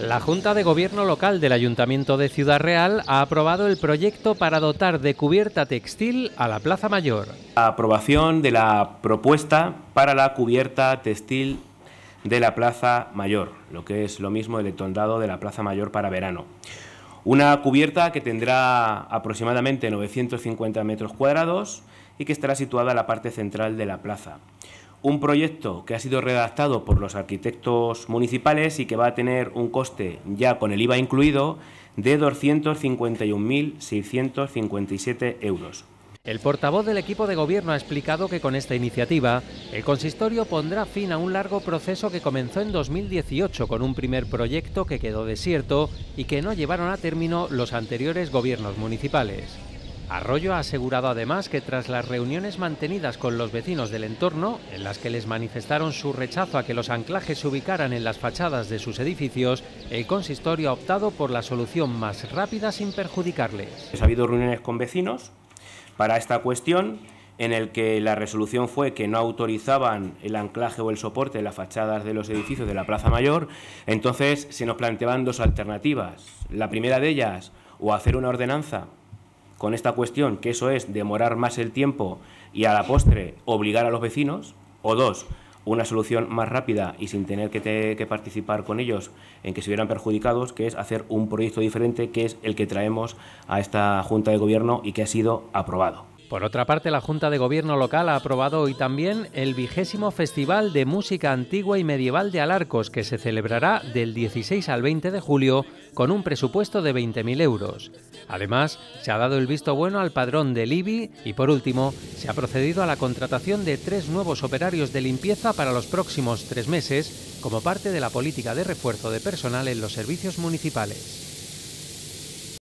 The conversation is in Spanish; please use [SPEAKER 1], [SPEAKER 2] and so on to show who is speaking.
[SPEAKER 1] La Junta de Gobierno Local del Ayuntamiento de Ciudad Real ha aprobado el proyecto para dotar de cubierta textil a la Plaza Mayor.
[SPEAKER 2] aprobación de la propuesta para la cubierta textil de la Plaza Mayor, lo que es lo mismo el tondado de la Plaza Mayor para verano. Una cubierta que tendrá aproximadamente 950 metros cuadrados y que estará situada en la parte central de la plaza un proyecto que ha sido redactado por los arquitectos municipales y que va a tener un coste ya con el IVA incluido de 251.657
[SPEAKER 1] euros. El portavoz del equipo de gobierno ha explicado que con esta iniciativa el consistorio pondrá fin a un largo proceso que comenzó en 2018 con un primer proyecto que quedó desierto y que no llevaron a término los anteriores gobiernos municipales. Arroyo ha asegurado además que tras las reuniones mantenidas con los vecinos del entorno, en las que les manifestaron su rechazo a que los anclajes se ubicaran en las fachadas de sus edificios, el consistorio ha optado por la solución más rápida sin perjudicarles. Ha
[SPEAKER 2] habido reuniones con vecinos para esta cuestión en el que la resolución fue que no autorizaban el anclaje o el soporte en las fachadas de los edificios de la Plaza Mayor, entonces se nos planteaban dos alternativas. La primera de ellas, o hacer una ordenanza con esta cuestión, que eso es demorar más el tiempo y a la postre obligar a los vecinos, o dos, una solución más rápida y sin tener que, participar con ellos en que se vieran perjudicados, que es hacer un proyecto diferente, que es el que traemos a esta Junta de Gobierno y que ha sido aprobado.
[SPEAKER 1] Por otra parte, la Junta de Gobierno local ha aprobado hoy también el vigésimo Festival de Música Antigua y Medieval de Alarcos, que se celebrará del 16 al 20 de julio con un presupuesto de 20.000 euros. Además, se ha dado el visto bueno al padrón del IBI y, por último, se ha procedido a la contratación de tres nuevos operarios de limpieza para los próximos tres meses como parte de la política de refuerzo de personal en los servicios municipales.